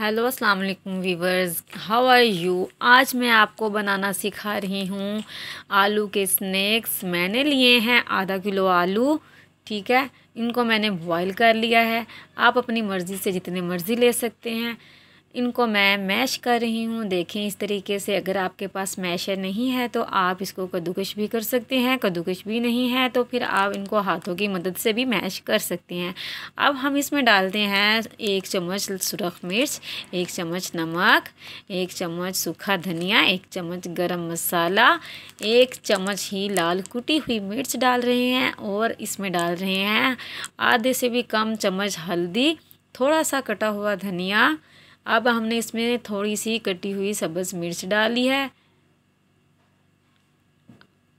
hello अस्सलाम वालेकुम viewers how are you आज मैं आपको बनाना सिखा रही हूँ आलू के स्नैक्स मैंने लिए हैं आधा किलो आलू ठीक है इनको मैंने बॉईल कर लिया है आप अपनी मर्ज़ी से जितने मर्ज़ी ले सकते हैं इनको मैं मैश कर रही हूँ देखें इस तरीके से अगर आपके पास मैशर नहीं है तो आप इसको कद्दूकश भी कर सकते हैं कद्दूकश भी नहीं है तो फिर आप इनको हाथों की मदद से भी मैश कर सकते हैं अब हम इसमें डालते हैं एक चम्मच सुरख मिर्च एक चम्मच नमक एक चम्मच सूखा धनिया एक चम्मच गरम मसाला एक चम्मच ही लाल कुटी हुई मिर्च डाल रहे हैं और इसमें डाल रहे हैं आधे से भी कम चम्मच हल्दी थोड़ा सा कटा हुआ धनिया अब हमने इसमें थोड़ी सी कटी हुई सब्ज़ मिर्च डाली है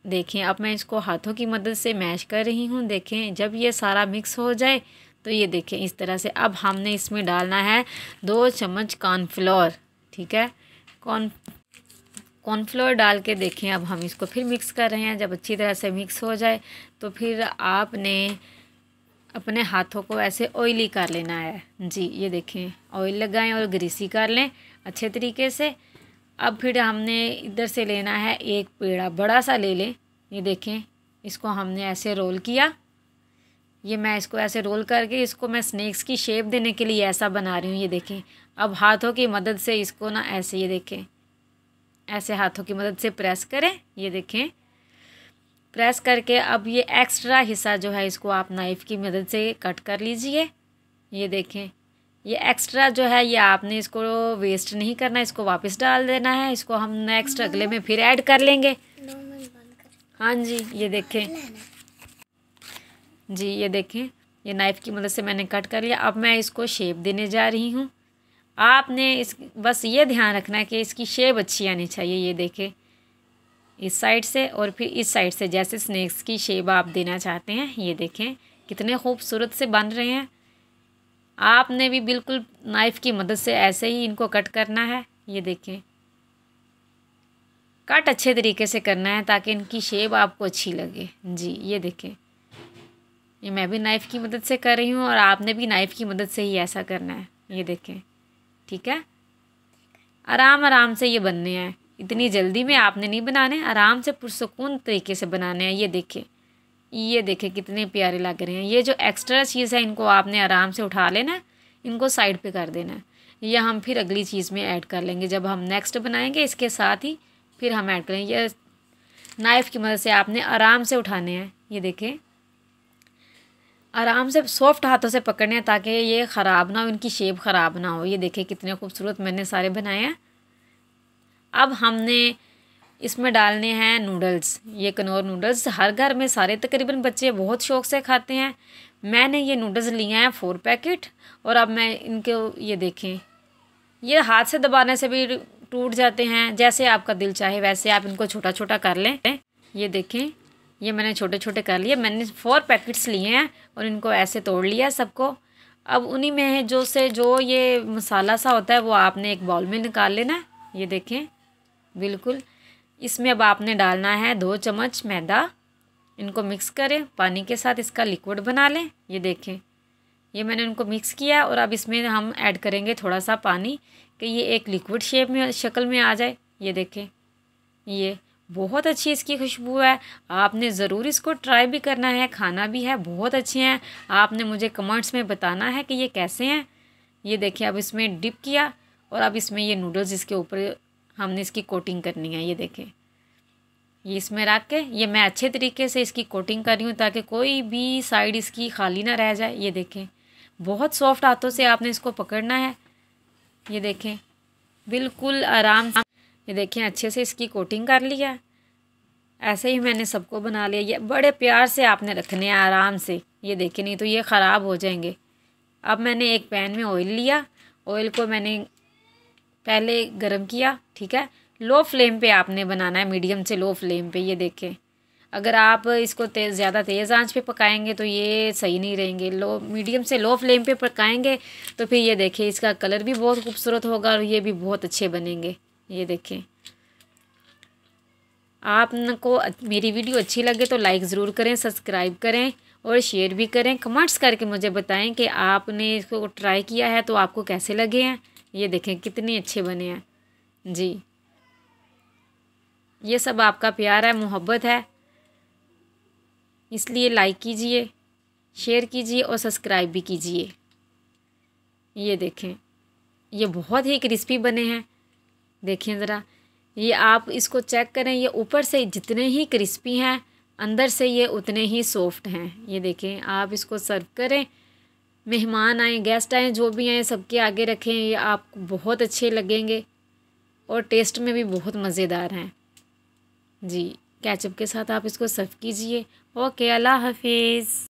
देखें अब मैं इसको हाथों की मदद से मैश कर रही हूँ देखें जब ये सारा मिक्स हो जाए तो ये देखें इस तरह से अब हमने इसमें डालना है दो चम्मच कॉर्नफ्लोर ठीक है कॉर्न कॉर्नफ्लोर डाल के देखें अब हम इसको फिर मिक्स कर रहे हैं जब अच्छी तरह से मिक्स हो जाए तो फिर आपने अपने हाथों को ऐसे ऑयली कर लेना है जी ये देखें ऑयल लगाएं और ग्रीसी कर लें अच्छे तरीके से अब फिर हमने इधर से लेना है एक पेड़ा बड़ा सा ले लें ये देखें इसको हमने ऐसे रोल किया ये मैं इसको ऐसे रोल करके इसको मैं स्नैक्स की शेप देने के लिए ऐसा बना रही हूँ ये देखें अब हाथों की मदद से इसको ना ऐसे ये देखें ऐसे हाथों की मदद से प्रेस करें ये देखें प्रेस करके अब ये एक्स्ट्रा हिस्सा जो है इसको आप नाइफ़ की मदद से कट कर लीजिए ये देखें ये एक्स्ट्रा जो है ये आपने इसको वेस्ट नहीं करना इसको वापस डाल देना है इसको हम नेक्स्ट अगले में फिर ऐड कर लेंगे हाँ जी ये देखें हाँ, जी ये देखें ये नाइफ़ की मदद से मैंने कट कर लिया अब मैं इसको शेप देने जा रही हूँ आपने इस बस ये ध्यान रखना है कि इसकी शेप अच्छी आनी चाहिए ये देखें इस साइड से और फिर इस साइड से जैसे स्नैक्स की शेप आप देना चाहते हैं ये देखें कितने खूबसूरत से बन रहे हैं आपने भी बिल्कुल नाइफ़ की मदद से ऐसे ही इनको कट करना है ये देखें कट अच्छे तरीके से करना है ताकि इनकी शेप आपको अच्छी लगे जी ये देखें ये मैं भी नाइफ़ की मदद से कर रही हूँ और आपने भी नाइफ़ की मदद से ही ऐसा करना है ये देखें ठीक है आराम आराम से ये बनने हैं इतनी जल्दी में आपने नहीं बनाने आराम से पुरसकून तरीके से बनाने हैं ये देखिए ये देखिए कितने प्यारे लग रहे हैं ये जो एक्स्ट्रा चीज़ है इनको आपने आराम से उठा लेना है इनको साइड पे कर देना है या हम फिर अगली चीज़ में ऐड कर लेंगे जब हम नेक्स्ट बनाएंगे इसके साथ ही फिर हम ऐड करेंगे ये नाइफ़ की मदद से आपने आराम से उठाने हैं ये देखें आराम से सॉफ्ट हाथों से पकड़ने हैं ताकि ये ख़राब ना हो इनकी शेप ख़राब ना हो ये देखें कितने खूबसूरत मैंने सारे बनाए हैं अब हमने इसमें डालने हैं नूडल्स ये कनौर नूडल्स हर घर में सारे तकरीबन बच्चे बहुत शौक से खाते हैं मैंने ये नूडल्स लिए हैं फोर पैकेट और अब मैं इनको ये देखें ये हाथ से दबाने से भी टूट जाते हैं जैसे आपका दिल चाहे वैसे आप इनको छोटा छोटा कर लें ये देखें ये मैंने छोटे छोटे कर लिए मैंने फोर पैकेट्स लिए हैं और इनको ऐसे तोड़ लिया सबको अब उन्हीं में जो से जो ये मसाला सा होता है वो आपने एक बॉल में निकाल लेना ये देखें बिल्कुल इसमें अब आपने डालना है दो चम्मच मैदा इनको मिक्स करें पानी के साथ इसका लिक्विड बना लें ये देखें ये मैंने उनको मिक्स किया और अब इसमें हम ऐड करेंगे थोड़ा सा पानी कि ये एक लिक्विड शेप में शक्ल में आ जाए ये देखें ये बहुत अच्छी इसकी खुशबू है आपने ज़रूर इसको ट्राई भी करना है खाना भी है बहुत अच्छे हैं आपने मुझे कमेंट्स में बताना है कि ये कैसे हैं ये देखिए अब इसमें डिप किया और अब इसमें ये नूडल्स इसके ऊपर हमने इसकी कोटिंग करनी है ये देखें ये इसमें रख के ये मैं अच्छे तरीके से इसकी कोटिंग कर रही हूँ ताकि कोई भी साइड इसकी खाली ना रह जाए ये देखें बहुत सॉफ्ट हाथों से आपने इसको पकड़ना है ये देखें बिल्कुल आराम से ये देखें अच्छे से इसकी कोटिंग कर लिया ऐसे ही मैंने सबको बना लिया ये बड़े प्यार से आपने रखने हैं आराम से ये देखें नहीं तो ये ख़राब हो जाएंगे अब मैंने एक पैन में ऑयल लिया ऑयल को मैंने पहले गर्म किया ठीक है लो फ्लेम पे आपने बनाना है मीडियम से लो फ्लेम पे ये देखें अगर आप इसको ते, ज़्यादा तेज़ आंच पे पकाएंगे तो ये सही नहीं रहेंगे लो मीडियम से लो फ्लेम पे पकाएंगे तो फिर ये देखें इसका कलर भी बहुत खूबसूरत होगा और ये भी बहुत अच्छे बनेंगे ये देखें आपको मेरी वीडियो अच्छी लगे तो लाइक ज़रूर करें सब्सक्राइब करें और शेयर भी करें कमेंट्स करके मुझे बताएं कि आपने इसको ट्राई किया है तो आपको कैसे लगे हैं ये देखें कितने अच्छे बने हैं जी ये सब आपका प्यार है मोहब्बत है इसलिए लाइक कीजिए शेयर कीजिए और सब्सक्राइब भी कीजिए ये देखें ये बहुत ही क्रिस्पी बने हैं देखें ज़रा ये आप इसको चेक करें ये ऊपर से जितने ही क्रिस्पी हैं अंदर से ये उतने ही सॉफ्ट हैं ये देखें आप इसको सर्व करें मेहमान आए गेस्ट आए जो भी आए सबके आगे रखें ये आपको बहुत अच्छे लगेंगे और टेस्ट में भी बहुत मज़ेदार हैं जी कैचअप के साथ आप इसको सर्व कीजिए ओके अल्लाह हाफिज़